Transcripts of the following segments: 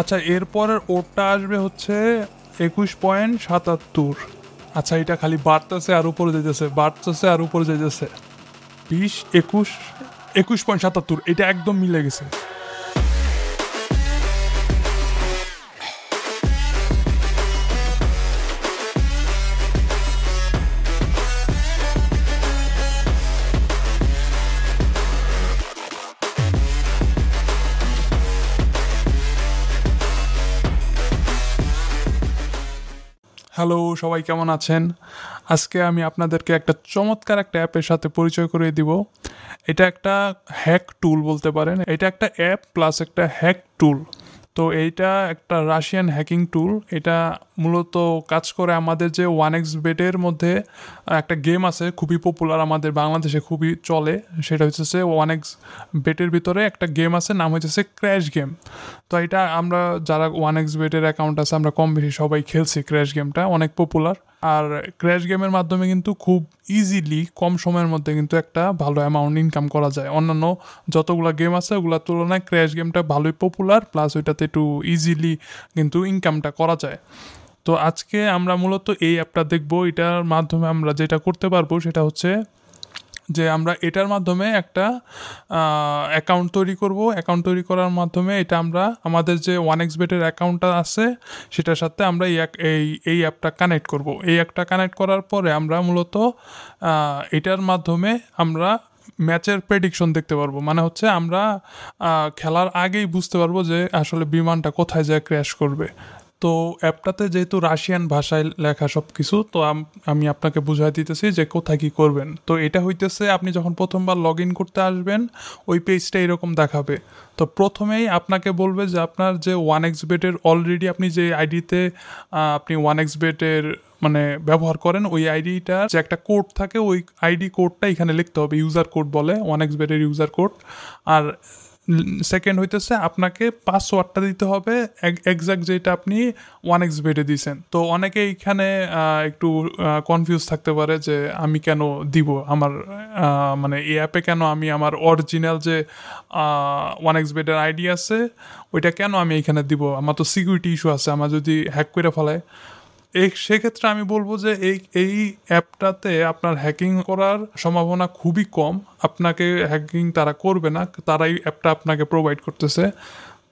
আচ্ছা এরপর ওটা আসবে হচ্ছে একুশ পয়েন্ট সাতাত্তর আচ্ছা এটা খালি বাড়তেছে আর উপরে যেতেছে বাড়তেছে আর উপরে যেতেছে বিশ একুশ একুশ পয়েন্ট সাতাত্তর এটা একদম মিলে গেছে হ্যালো সবাই কেমন আছেন আজকে আমি আপনাদেরকে একটা চমৎকার একটা অ্যাপের সাথে পরিচয় করিয়ে দিব এটা একটা হ্যাক টুল বলতে পারেন এটা একটা অ্যাপ প্লাস একটা হ্যাক টুল তো এইটা একটা রাশিয়ান হ্যাকিং টুল এটা মূলত কাজ করে আমাদের যে ওয়ান এক্স বেটের মধ্যে একটা গেম আছে খুবই পপুলার আমাদের বাংলাদেশে খুবই চলে সেটা হচ্ছে ওয়ান এক্স বেটের ভিতরে একটা গেম আছে নাম হচ্ছে ক্র্যাশ গেম তো এটা আমরা যারা ওয়ান এক্স বেটের অ্যাকাউন্ট আছে আমরা কম বেশি সবাই খেলছি ক্র্যাশ গেমটা অনেক পপুলার আর ক্র্যাশ গেমের মাধ্যমে কিন্তু খুব ইজিলি কম সময়ের মধ্যে কিন্তু একটা ভালো অ্যামাউন্ট ইনকাম করা যায় অন্যান্য যতগুলো গেম আছে ওগুলোর তুলনায় ক্র্যাশ গেমটা ভালোই পপুলার প্লাস ওইটাতে একটু ইজিলি কিন্তু ইনকামটা করা যায় তো আজকে আমরা মূলত এই অ্যাপটা দেখব এটার মাধ্যমে আমরা যেটা করতে পারবো সেটা হচ্ছে যে আমরা এটার মাধ্যমে একটা অ্যাকাউন্ট তৈরি করব অ্যাকাউন্ট তৈরি করার মাধ্যমে এটা আমরা আমাদের যে ওয়ান এক্স বেটের অ্যাকাউন্টটা আছে সেটার সাথে আমরা এই এই এই অ্যাপটা কানেক্ট করব এই অ্যাপটা কানেক্ট করার পরে আমরা মূলত এটার মাধ্যমে আমরা ম্যাচের প্রেডিকশন দেখতে পারবো মানে হচ্ছে আমরা খেলার আগেই বুঝতে পারবো যে আসলে বিমানটা কোথায় যায় ক্র্যাশ করবে তো অ্যাপটাতে যেহেতু রাশিয়ান ভাষায় লেখা সব কিছু তো আমি আপনাকে বুঝাই দিতেছি যে কোথায় কী করবেন তো এটা হইতেছে আপনি যখন প্রথমবার লগ ইন করতে আসবেন ওই পেজটা এরকম দেখাবে তো প্রথমেই আপনাকে বলবে যে আপনার যে ওয়ান এক্স বেটের অলরেডি আপনি যে আইডিতে আপনি ওয়ান এক্স বেটের মানে ব্যবহার করেন ওই আইডিটার যে একটা কোড থাকে ওই আইডি কোডটা এখানে লিখতে হবে ইউজার কোড বলে ওয়ান এক্স বেটের ইউজার কোড আর সেকেন্ড হইতেছে আপনাকে পাসওয়ার্ডটা দিতে হবে এক্স্যাক্ট যেটা আপনি ওয়ান এক্স বেডে দিয়েছেন তো অনেকে এইখানে একটু কনফিউজ থাকতে পারে যে আমি কেন দিব আমার মানে এই অ্যাপে কেন আমি আমার অরিজিনাল যে ওয়ান এক্স বেডের আইডি আছে ওইটা কেন আমি এখানে দিব আমার তো সিকিউরিটি ইস্যু আছে আমার যদি হ্যাক করে ফেলায় এই সেক্ষেত্রে আমি বলবো যে এই এই অ্যাপটাতে আপনার হ্যাকিং করার সম্ভাবনা খুবই কম আপনাকে হ্যাকিং তারা করবে না তারাই অ্যাপটা আপনাকে প্রোভাইড করতেছে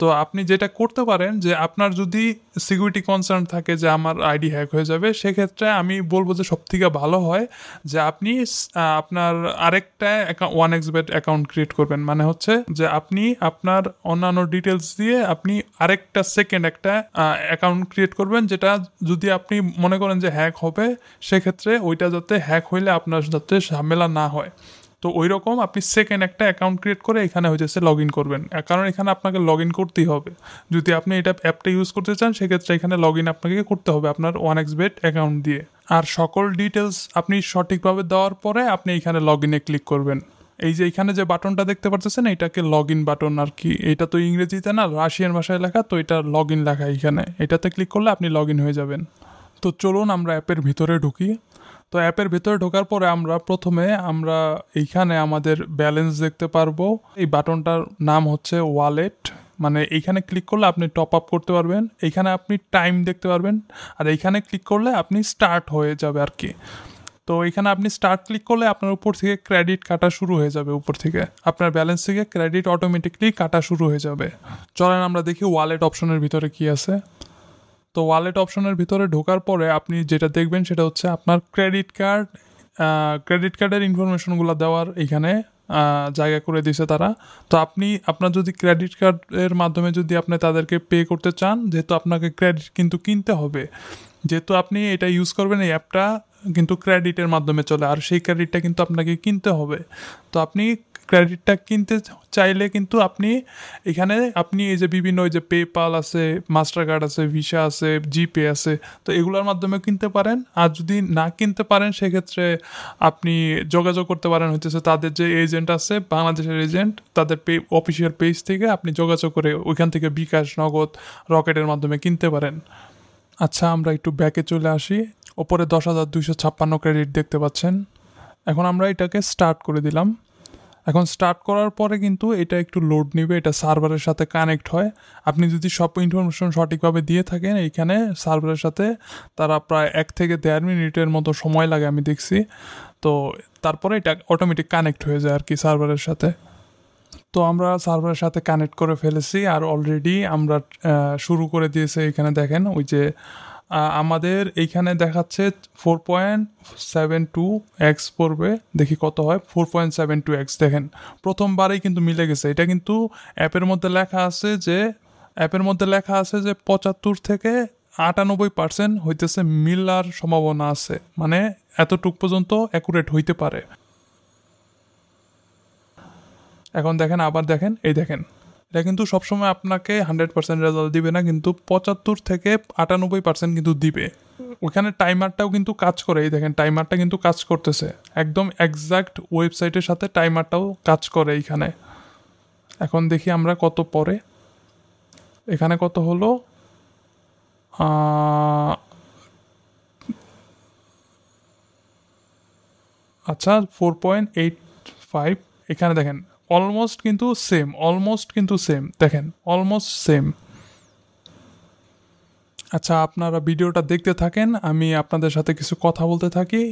তো আপনি যেটা করতে পারেন যে আপনার যদি সিকিউরিটি কনসার্ন থাকে যে আমার আইডি হ্যাক হয়ে যাবে সেক্ষেত্রে আমি বলবো যে সবথেকে ভালো হয় যে আপনি আপনার আরেকটা ওয়ান এক্সবেট অ্যাকাউন্ট ক্রিয়েট করবেন মানে হচ্ছে যে আপনি আপনার অন্যান্য ডিটেলস দিয়ে আপনি আরেকটা সেকেন্ড একটা অ্যাকাউন্ট ক্রিয়েট করবেন যেটা যদি আপনি মনে করেন যে হ্যাক হবে সেক্ষেত্রে ওইটা যাতে হ্যাক হইলে আপনার যাতে ঝামেলা না হয় তো ওই রকম আপনি সেকেন্ড একটা অ্যাকাউন্ট ক্রিয়েট করে এখানে যাচ্ছে লগ ইন করবেন কারণ এখানে আপনাকে লগ ইন করতেই হবে যদি আপনি এটা অ্যাপটা ইউজ করতে চান সেক্ষেত্রে এখানে লগ ইন আপনাকে করতে হবে আপনার ওয়ান এক্স বেড অ্যাকাউন্ট দিয়ে আর সকল ডিটেলস আপনি সঠিকভাবে দেওয়ার পরে আপনি এখানে লগ ইনে ক্লিক করবেন এই যে এখানে যে বাটনটা দেখতে পাচ্ছেন এটাকে লগ ইন বাটন আর কি এটা তো ইংরেজিতে না রাশিয়ান ভাষায় লেখা তো এটা লগ ইন লেখা এখানে এটাতে ক্লিক করলে আপনি লগ ইন হয়ে যাবেন তো চলুন আমরা অ্যাপের ভিতরে ঢুকিয়ে তো অ্যাপের ভিতরে ঢোকার পরে আমরা প্রথমে আমরা এইখানে আমাদের ব্যালেন্স দেখতে পারবো এই বাটনটার নাম হচ্ছে ওয়ালেট মানে এইখানে ক্লিক করলে আপনি টপ আপ করতে পারবেন এইখানে আপনি টাইম দেখতে পারবেন আর এইখানে ক্লিক করলে আপনি স্টার্ট হয়ে যাবে আর কি তো এখানে আপনি স্টার্ট ক্লিক করলে আপনার উপর থেকে ক্রেডিট কাটা শুরু হয়ে যাবে উপর থেকে আপনার ব্যালেন্স থেকে ক্রেডিট অটোমেটিকলি কাটা শুরু হয়ে যাবে চলেন আমরা দেখি ওয়ালেট অপশনের ভিতরে কি আছে তো ওয়ালেট অপশনের ভিতরে ঢোকার পরে আপনি যেটা দেখবেন সেটা হচ্ছে আপনার ক্রেডিট কার্ড ক্রেডিট কার্ডের ইনফরমেশনগুলো দেওয়ার এখানে জায়গা করে দিছে তারা তো আপনি আপনার যদি ক্রেডিট কার্ডের মাধ্যমে যদি আপনি তাদেরকে পে করতে চান যেহেতু আপনাকে ক্রেডিট কিন্তু কিনতে হবে যেহেতু আপনি এটা ইউজ করবেন এই অ্যাপটা কিন্তু ক্রেডিটের মাধ্যমে চলে আর সেই ক্রেডিটটা কিন্তু আপনাকে কিনতে হবে তো আপনি ক্রেডিটটা কিনতে চাইলে কিন্তু আপনি এখানে আপনি এই যে বিভিন্ন ওই যে পেপাল আছে মাস্টার কার্ড আছে ভিসা আছে জিপে আছে তো এগুলোর মাধ্যমে কিনতে পারেন আর যদি না কিনতে পারেন সেক্ষেত্রে আপনি যোগাযোগ করতে পারেন হচ্ছে তাদের যে এজেন্ট আছে বাংলাদেশের এজেন্ট তাদের পে অফিসিয়াল পেজ থেকে আপনি যোগাযোগ করে ওইখান থেকে বিকাশ নগদ রকেটের মাধ্যমে কিনতে পারেন আচ্ছা আমরা একটু ব্যাকে চলে আসি ওপরে দশ হাজার দুইশো ছাপ্পান্ন ক্রেডিট দেখতে পাচ্ছেন এখন আমরা এটাকে স্টার্ট করে দিলাম এখন স্টার্ট করার পরে কিন্তু এটা একটু লোড নিবে এটা সার্ভারের সাথে কানেক্ট হয় আপনি যদি সব ইনফরমেশন সঠিকভাবে দিয়ে থাকেন এইখানে সার্ভারের সাথে তারা প্রায় এক থেকে দেড় মিনিটের মতো সময় লাগে আমি দেখছি তো তারপরে এটা অটোমেটিক কানেক্ট হয়ে যায় আর কি সার্ভারের সাথে তো আমরা সার্ভারের সাথে কানেক্ট করে ফেলেছি আর অলরেডি আমরা শুরু করে দিয়েছে এখানে দেখেন ওই যে আমাদের এইখানে দেখাচ্ছে four point seven two x পড়বে দেখি কত হয় four point seven two x দেখেন প্রথমবারেই কিন্তু মিলে গেছে এটা কিন্তু অ্যাপের মধ্যে লেখা আছে যে অ্যাপের মধ্যে লেখা আছে যে পঁচাত্তর থেকে আটানব্বই পার্সেন্ট হইতেছে মিলার সম্ভাবনা আছে মানে এতটুক পর্যন্ত অ্যাকুরেট হইতে পারে এখন দেখেন আবার দেখেন এই দেখেন এটা কিন্তু সবসময় আপনাকে হান্ড্রেড পার্সেন্ট রেজাল্ট দিবে না কিন্তু পঁচাত্তর থেকে আটানব্বই পার্সেন্ট কিন্তু দিবে ওখানে টাইমারটাও কিন্তু কাজ করে এই দেখেন টাইমারটা কিন্তু কাজ করতেছে একদম একজাক্ট ওয়েবসাইটের সাথে টাইমারটাও কাজ করে এইখানে এখন দেখি আমরা কত পরে এখানে কত হলো আচ্ছা ফোর পয়েন্ট এইট ফাইভ এখানে দেখেন অলমোস্ট কিন্তু সেম অলমোস্ট কিন্তু সেম দেখেন অলমোস্ট সেম আচ্ছা আপনারা ভিডিওটা দেখতে থাকেন আমি আপনাদের সাথে কিছু কথা বলতে থাকি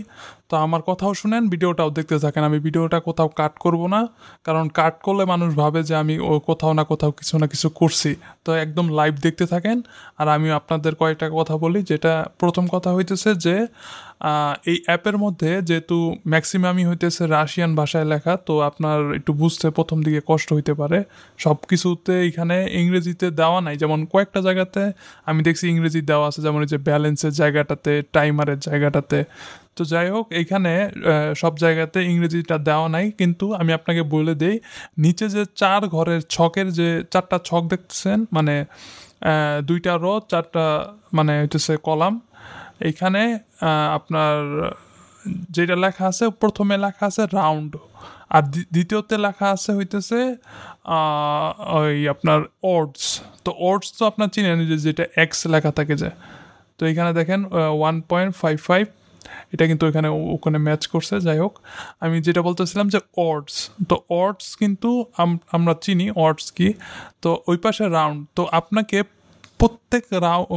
তো আমার কথাও শুনেন ভিডিওটাও দেখতে থাকেন আমি ভিডিওটা কোথাও কাট করব না কারণ কাট করলে মানুষ ভাবে যে আমি ও কোথাও না কোথাও কিছু না কিছু করছি তো একদম লাইভ দেখতে থাকেন আর আমি আপনাদের কয়েকটা কথা বলি যেটা প্রথম কথা হইতেছে যে এই অ্যাপের মধ্যে যেহেতু ম্যাক্সিমামই হইতেছে রাশিয়ান ভাষায় লেখা তো আপনার একটু বুঝতে প্রথম দিকে কষ্ট হইতে পারে সব কিছুতে এখানে ইংরেজিতে দেওয়া নাই যেমন কয়েকটা জায়গাতে আমি দেখছি ইংরেজি দেওয়া আছে যেমন যে ব্যালেন্সের জায়গাটাতে টাইমারের জায়গাটাতে তো যাই হোক এইখানে সব জায়গাতে ইংরেজিটা দেওয়া নাই কিন্তু আমি আপনাকে বলে দিই নিচে যে চার ঘরের ছকের যে চারটা ছক দেখতেছেন মানে দুইটা র চারটা মানে হইতেছে কলাম এখানে আপনার যেটা লেখা আছে প্রথমে লেখা আছে রাউন্ড আর দ্বিতীয়তে লেখা আছে হইতেছে ওই আপনার ওডস তো ওটস তো আপনার চিনেন যে যেটা এক্স লেখা থাকে যে তো এখানে দেখেন ওয়ান পয়েন্ট ফাইভ ফাইভ এটা কিন্তু এখানে ওখানে ম্যাচ করছে যাই হোক আমি যেটা বলতেছিলাম যে অর্ডস তো অর্ডস কিন্তু আমরা চিনি অর্ডস কি তো ওই পাশে রাউন্ড তো আপনাকে প্রত্যেক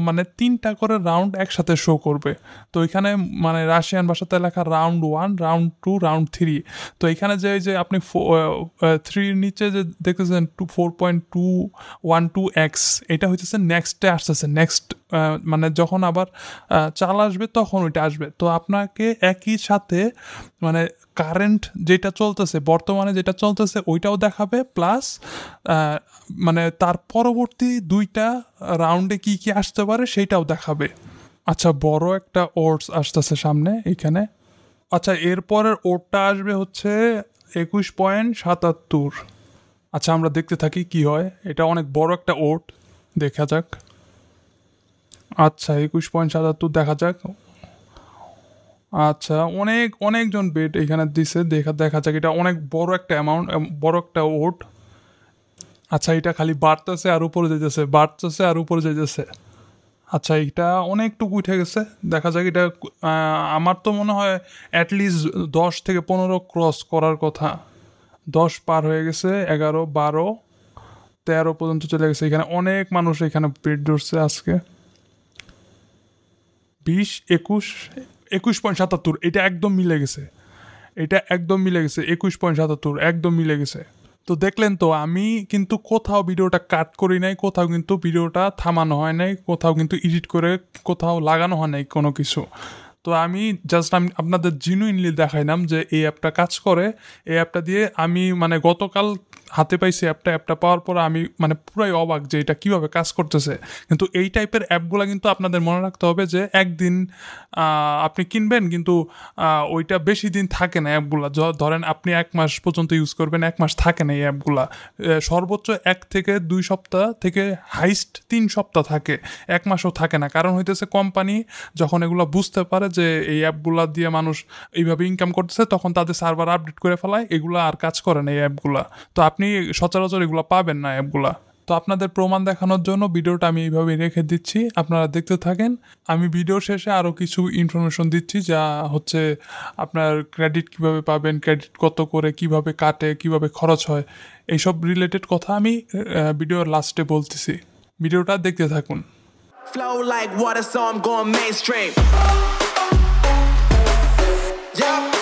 মানে তিনটা করে রাউন্ড একসাথে শো করবে তো এখানে মানে রাশিয়ান ভাষাতে লেখা round one round two round three তো এখানে যে যে আপনি থ্রির নিচে যে দেখতেছেন two four point two one two x এটা হইতেছে নেক্সটে আসতেছে নেক্সট মানে যখন আবার চাল আসবে তখন ওইটা আসবে তো আপনাকে একই সাথে মানে কারেন্ট যেটা চলতেছে বর্তমানে যেটা চলতেছে ওইটাও দেখাবে প্লাস মানে তার পরবর্তী দুইটা রাউন্ডে কি কি আসতে পারে সেটাও দেখাবে আচ্ছা বড় একটা ওটস আসতেছে সামনে এখানে আচ্ছা এরপরের ওটটা আসবে হচ্ছে একুশ পয়েন্ট সাতাত্তর আচ্ছা আমরা দেখতে থাকি কি হয় এটা অনেক বড় একটা ওট দেখা যাক আচ্ছা একুশ পয়েন্ট সাতাত্তর দেখা যাক আচ্ছা অনেক অনেকজন বেড এখানে দিছে দেখা দেখা যাক এটা অনেক বড় একটা অ্যামাউন্ট বড় একটা ওট আচ্ছা এটা খালি বাড়তেছে আর উপরে যেতেছে বাড়তেছে আর উপরে যেতেছে আচ্ছা এটা অনেকটুকু উঠে গেছে দেখা যাক এটা আমার তো মনে হয় অ্যাটলিস্ট দশ থেকে পনেরো ক্রস করার কথা দশ পার হয়ে গেছে এগারো বারো তেরো পর্যন্ত চলে গেছে এখানে অনেক মানুষ এখানে পেট ধরছে আজকে বিশ একুশ একুশ পয়েন্ট সাতাত্তর এটা একদম মিলে গেছে এটা একদম মিলে গেছে একুশ পয়েন্ট সাতাত্তর একদম মিলে গেছে তো দেখলেন তো আমি কিন্তু কোথাও ভিডিওটা কাট করি নাই কোথাও কিন্তু ভিডিওটা থামানো হয় নাই কোথাও কিন্তু এডিট করে কোথাও লাগানো হয় নাই কোনো কিছু তো আমি জাস্ট আমি আপনাদের জিনুইনলি দেখাইলাম যে এই অ্যাপটা কাজ করে এই অ্যাপটা দিয়ে আমি মানে গতকাল হাতে পাইছি অ্যাপটা অ্যাপটা পাওয়ার পর আমি মানে পুরাই অবাক যে এটা কীভাবে কাজ করতেছে কিন্তু এই টাইপের অ্যাপগুলো কিন্তু আপনাদের মনে রাখতে হবে যে একদিন আপনি কিনবেন কিন্তু ওইটা বেশি দিন থাকে না অ্যাপগুলো ধরেন আপনি এক মাস পর্যন্ত ইউজ করবেন এক মাস থাকে না এই অ্যাপগুলো সর্বোচ্চ এক থেকে দুই সপ্তাহ থেকে হাইস্ট তিন সপ্তাহ থাকে এক মাসও থাকে না কারণ হইতেছে কোম্পানি যখন এগুলো বুঝতে পারে যে এই অ্যাপগুলা দিয়ে মানুষ এইভাবে ইনকাম করতেছে তখন তাদের সার্ভার আপডেট করে ফেলায় এগুলো আর কাজ করে না এই অ্যাপগুলা তো আপনি সচরাচর এগুলো পাবেন না অ্যাপগুলা তো আপনাদের প্রমাণ দেখানোর জন্য ভিডিওটা আমি এইভাবে রেখে দিচ্ছি আপনারা দেখতে থাকেন আমি ভিডিও শেষে আরও কিছু ইনফরমেশন দিচ্ছি যা হচ্ছে আপনার ক্রেডিট কিভাবে পাবেন ক্রেডিট কত করে কিভাবে কাটে কিভাবে খরচ হয় এইসব রিলেটেড কথা আমি ভিডিওর লাস্টে বলতেছি ভিডিওটা দেখতে থাকুন Flow like water, so I'm going mainstream. stop.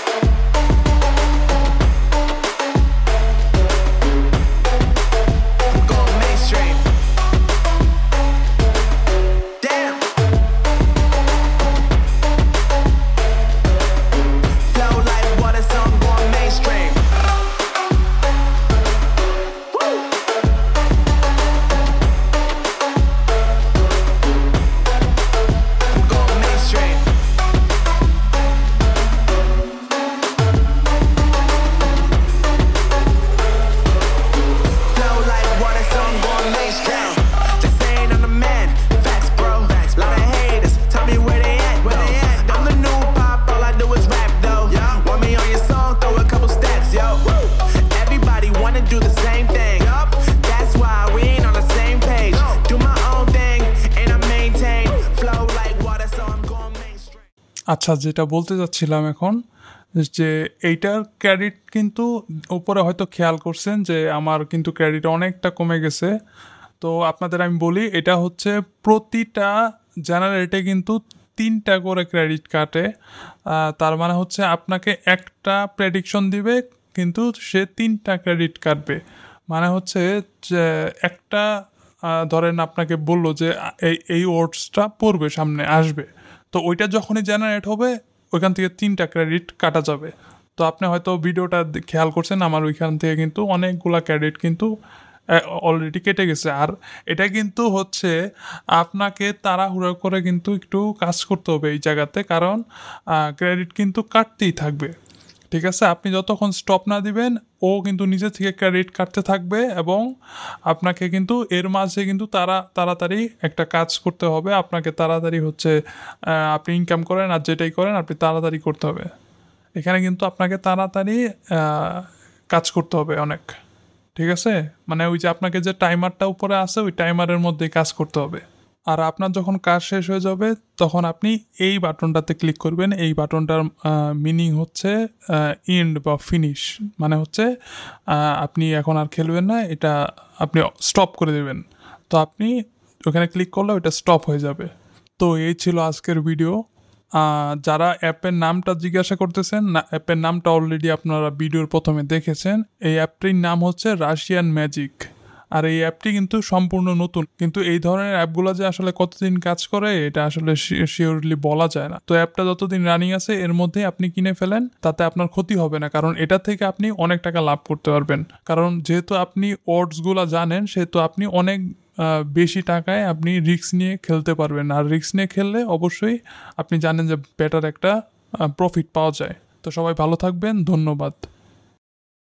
আচ্ছা যেটা বলতে যাচ্ছিলাম এখন যে এইটার ক্রেডিট কিন্তু উপরে হয়তো খেয়াল করছেন যে আমার কিন্তু ক্রেডিট অনেকটা কমে গেছে তো আপনাদের আমি বলি এটা হচ্ছে প্রতিটা জেনারেটে কিন্তু তিনটা করে ক্রেডিট কাটে তার মানে হচ্ছে আপনাকে একটা প্রেডিকশন দিবে কিন্তু সে তিনটা ক্রেডিট কাটবে মানে হচ্ছে যে একটা ধরেন আপনাকে বললো যে এই এই ওটসটা পড়বে সামনে আসবে তো ওইটা যখনই জেনারেট হবে ওইখান থেকে তিনটা ক্রেডিট কাটা যাবে তো আপনি হয়তো ভিডিওটা খেয়াল করছেন আমার ওইখান থেকে কিন্তু অনেকগুলা ক্রেডিট কিন্তু অলরেডি কেটে গেছে আর এটা কিন্তু হচ্ছে আপনাকে তাড়াহুড়ো করে কিন্তু একটু কাজ করতে হবে এই জায়গাতে কারণ ক্রেডিট কিন্তু কাটতেই থাকবে ঠিক আছে আপনি যতক্ষণ স্টপ না দিবেন ও কিন্তু নিজে থেকে ক্রেডিট কাটতে থাকবে এবং আপনাকে কিন্তু এর মাঝে কিন্তু তারা তাড়াতাড়ি একটা কাজ করতে হবে আপনাকে তাড়াতাড়ি হচ্ছে আপনি ইনকাম করেন আর যেটাই করেন আপনি তাড়াতাড়ি করতে হবে এখানে কিন্তু আপনাকে তাড়াতাড়ি কাজ করতে হবে অনেক ঠিক আছে মানে ওই যে আপনাকে যে টাইমারটা উপরে আছে ওই টাইমারের মধ্যেই কাজ করতে হবে আর আপনার যখন কাজ শেষ হয়ে যাবে তখন আপনি এই বাটনটাতে ক্লিক করবেন এই বাটনটার মিনিং হচ্ছে ইন্ড বা ফিনিশ মানে হচ্ছে আপনি এখন আর খেলবেন না এটা আপনি স্টপ করে দেবেন তো আপনি ওখানে ক্লিক করলে এটা স্টপ হয়ে যাবে তো এই ছিল আজকের ভিডিও যারা অ্যাপের নামটা জিজ্ঞাসা করতেছেন না অ্যাপের নামটা অলরেডি আপনারা ভিডিওর প্রথমে দেখেছেন এই অ্যাপটির নাম হচ্ছে রাশিয়ান ম্যাজিক আর এই অ্যাপটি কিন্তু সম্পূর্ণ নতুন কিন্তু এই ধরনের অ্যাপগুলো যে আসলে কতদিন কাজ করে এটা আসলে শিওরলি বলা যায় না তো অ্যাপটা যতদিন রানিং আছে এর মধ্যে আপনি কিনে ফেলেন তাতে আপনার ক্ষতি হবে না কারণ এটা থেকে আপনি অনেক টাকা লাভ করতে পারবেন কারণ যেহেতু আপনি ওয়ার্ডসগুলো জানেন সেহেতু আপনি অনেক বেশি টাকায় আপনি রিক্স নিয়ে খেলতে পারবেন আর রিক্স নিয়ে খেললে অবশ্যই আপনি জানেন যে বেটার একটা প্রফিট পাওয়া যায় তো সবাই ভালো থাকবেন ধন্যবাদ